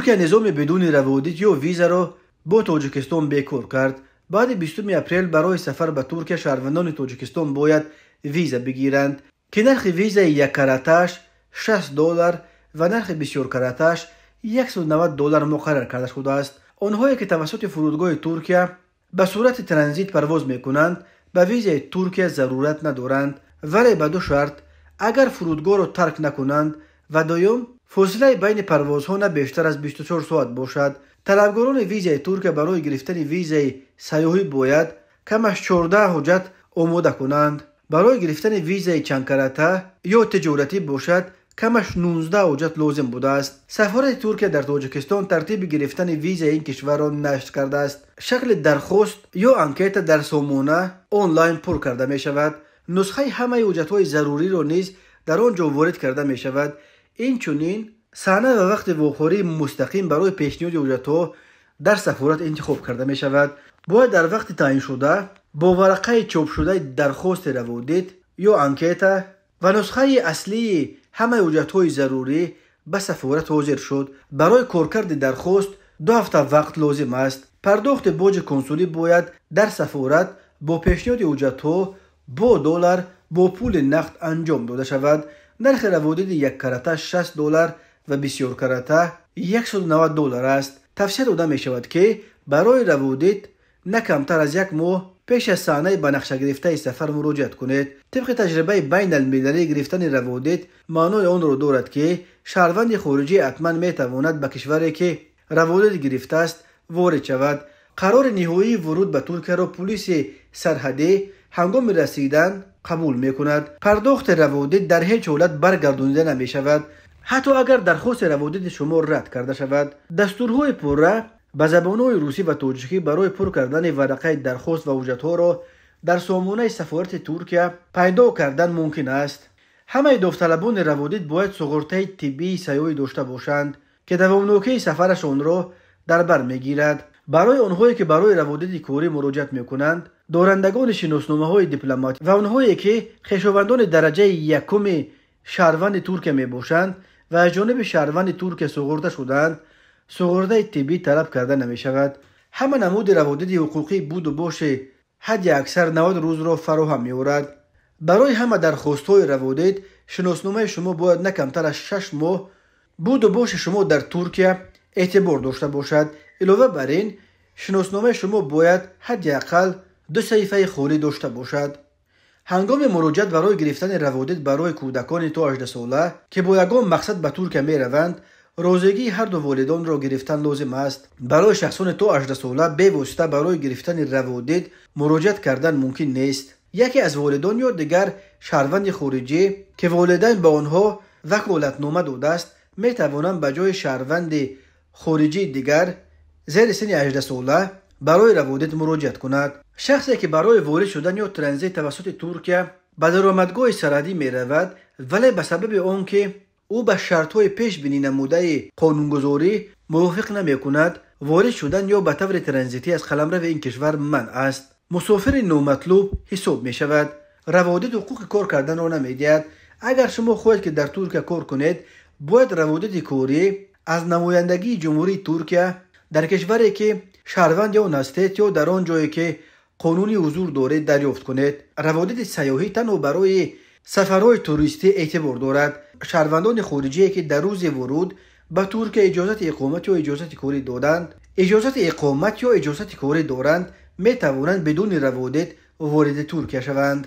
туркия низоми бидуни раводид ё визаро бо тоҷикистон бекор кард баъди бисту апрел барои сафар ба туркия шаҳрвандони тоҷикистон бояд виза бигиранд ки нархи визаи яккараташ 6 доллар ва нархи бисёркараташ 190 доллар муқаррар карда шудааст онҳое ки тавассути фурудгоҳи туркия ба сурати транзит парвоз мекунанд ба визаи туркия зарурат надоранд вале ба ду шарт агар фурудгоҳро тарк накунанд ва дуюм فاصله بین پروازها نه بیشتر از 24 ساعت باشد طلبگاران ویزای ترکیه برای گرفتن ویزای سیاحی باید کمش 14 حجت آماده کنند برای گرفتن ویزای چنکراتا یا تجارتی باشد کمش 19 حجت لازم بوده است سفارت ترکیه در تاجیکستان ترتیب گرفتن ویزای این کشور را نشر کرده است شکل درخواست یا انکیت در سامونه آنلاین پر کرده می شود نسخه همه حجتهای ضروری را نیز در آنجا وارد کرده می شود اینچنین صحنه و وقت وخوری مستقیم برای پیشنیاد حجت در سفارت انتخاب کرده می شود باید در وقت تعیین شده با ورقه چوب شده درخواست روادید یا انکیتا و نسخه اصلی همه حجت ضروری به سفارت حاضر شد برای کارکرد درخواست دو هفته وقت لازم است پرداخت باج کنسولی باید در سفارت با پیشنیاد اوجاتو با دلار با پول نقد انجام داده شود нархи раводиди яккарата 6 доллар ва бисёркарата 190 доллар аст тавсия дода мешавад ки барои раводид на камтар аз як моҳ пеш аз саҳнаи ба нақша гирифтаи сафар муроҷиат кунед тибқи таҷрибаи байналмилалӣ гирифтани раводид маънои онро дорад ки шаҳрванди хориҷӣ ҳатман метавонад ба кишваре ки раводид гирифтааст ворид шавад қарори ниҳоии вуруд ба туркияро пулиси сарҳадӣ هنگام رسیدن قبول می کند پرداخت روادید در هیچ حالت برگردونده نمی شود حتی اگر درخواست روادید شما رد کرده شود دستورهای پوره به زبانهای روسی و تاجیکی برای پر کردن ورقه درخواست و وجدها را در سامانه سفارت ترکیه پیدا کردن ممکن است همه داوطلبان روادید باید سغورته تیبی سیاهی داشته باشند که دوامنوکه سفرشان را در بر میگیرد برای آنهایی که برای روادید کوری مراجعت میکنند، دارندگان شناسنامه های دیپلماتی و آنهایی که خشواندان درجه یکم شهروند ترکیه میباشند و از جانب شهروند ترکیه سغرده شدند سغرده طبی طلب کرده نمی همه نمود روادید حقوقی بود و باشه حدی اکثر 90 روز را فراهم می آورد برای همه درخواست های روادید شناسنامه شما باید نه کمتر از 6 ماه بود و باش شما در ترکیه اعتبار داشته باشد علاوه بر این شناسنامه شما باید حداقل دو صفحه خوری داشته باشد هنگام مراجعت برای گرفتن روادیت برای کودکان تا 18 ساله که با یگان مقصد به ترکیه میروند روزگی هر دو والدان را گرفتن لازم است برای شخصان تا 18 ساله به واسطه برای گرفتن روادیت مراجعت کردن ممکن نیست یکی از والدان یا دیگر شهروند خارجی که والدین به آنها وکالت نامه داده است می توانند به جای شهروند خارجی دیگر زیر سن 18 برای روادت مراجعت کند شخصی که برای وارد شدن یا ترانزیت توسط ترکیه به درآمدگاه سرحدی میرود ولی به سبب که او به شرطهای پیش بینی نموده قانونگذاری موافق نمی کند وارد شدن یا به طور ترانزیتی از خلم رو این کشور من است. مسافر نومطلوب حساب می شود. روادت حقوق کار کردن را نمی اگر شما خواهید که در ترکیه کار کنید باید روادت کاری از نمایندگی جمهوری ترکیه дар кишваре ки шаҳрванд ё настед ё дар он ҷое ки қонуни ҳузур доред дарёфт кунед раводиди сайёҳӣ танҳо барои сафарҳои туристӣ эътибор дорад шаҳрвандони хориҷие ки дар рӯзи вуруд ба туркия иҷозати иқомат ё иҷозати корӣ доданд иҷозати иқомат ё иҷозати корӣ доранд метавонанд бидуни раводид вориди туркия шаванд